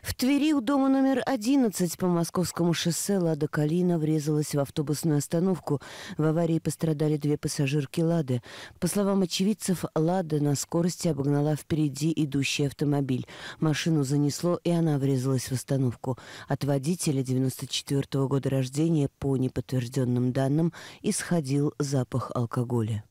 В Твери у дома номер 11 по московскому шоссе «Лада Калина» врезалась в автобусную остановку. В аварии пострадали две пассажирки «Лады». По словам очевидцев, «Лада» на скорости обогнала впереди идущий автомобиль. Машину занесло, и она врезалась в остановку. От водителя 94 -го года рождения, по неподтвержденным данным, исходил запах алкоголя.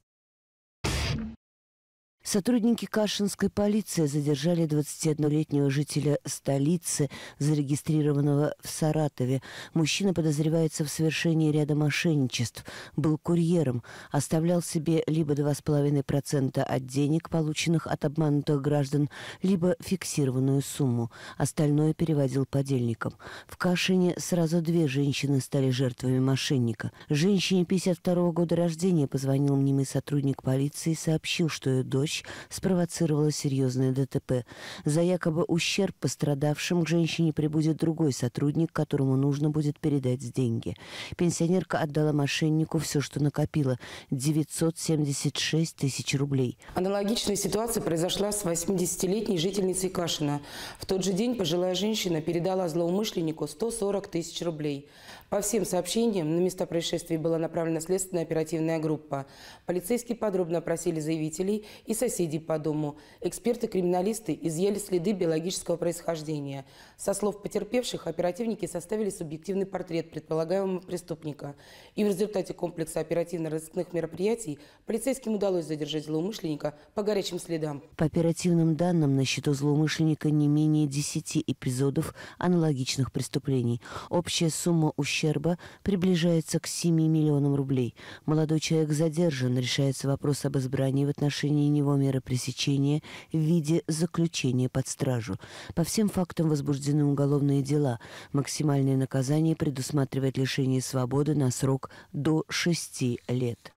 Сотрудники Кашинской полиции задержали 21-летнего жителя столицы, зарегистрированного в Саратове. Мужчина подозревается в совершении ряда мошенничеств. Был курьером, оставлял себе либо 2,5% от денег, полученных от обманутых граждан, либо фиксированную сумму. Остальное переводил подельникам. В Кашине сразу две женщины стали жертвами мошенника. Женщине 52 -го года рождения позвонил мнимый сотрудник полиции и сообщил, что ее дочь помощь спровоцировала серьезное ДТП. За якобы ущерб пострадавшим к женщине прибудет другой сотрудник, которому нужно будет передать деньги. Пенсионерка отдала мошеннику все, что накопила – 976 тысяч рублей. Аналогичная ситуация произошла с 80-летней жительницей Кашина. В тот же день пожилая женщина передала злоумышленнику 140 тысяч рублей. По всем сообщениям на место происшествия была направлена следственная оперативная группа. Полицейские подробно опросили заявителей и соседей по дому. Эксперты-криминалисты изъяли следы биологического происхождения. Со слов потерпевших оперативники составили субъективный портрет предполагаемого преступника. И в результате комплекса оперативно-розыскных мероприятий полицейским удалось задержать злоумышленника по горячим следам. По оперативным данным на счету злоумышленника не менее 10 эпизодов аналогичных преступлений. Общая сумма ущерба ущерба приближается к 7 миллионам рублей. Молодой человек задержан, решается вопрос об избрании в отношении него меры пресечения в виде заключения под стражу. По всем фактам возбуждены уголовные дела. Максимальное наказание предусматривает лишение свободы на срок до 6 лет.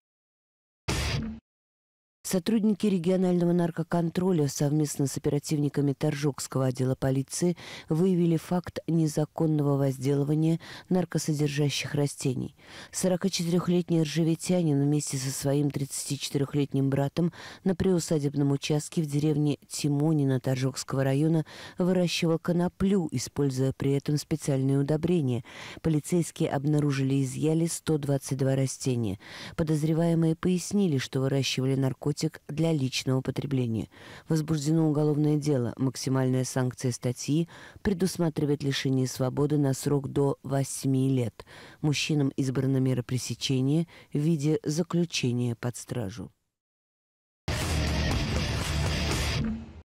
Сотрудники регионального наркоконтроля совместно с оперативниками Торжокского отдела полиции выявили факт незаконного возделывания наркосодержащих растений. 44-летний ржеветянин вместе со своим 34-летним братом на приусадебном участке в деревне Тимонина Торжокского района выращивал коноплю, используя при этом специальные удобрения. Полицейские обнаружили и изъяли 122 растения. Подозреваемые пояснили, что выращивали наркотики наркотик для личного потребления. Возбуждено уголовное дело. Максимальная санкция статьи предусматривает лишение свободы на срок до 8 лет. Мужчинам избрана мера пресечения в виде заключения под стражу.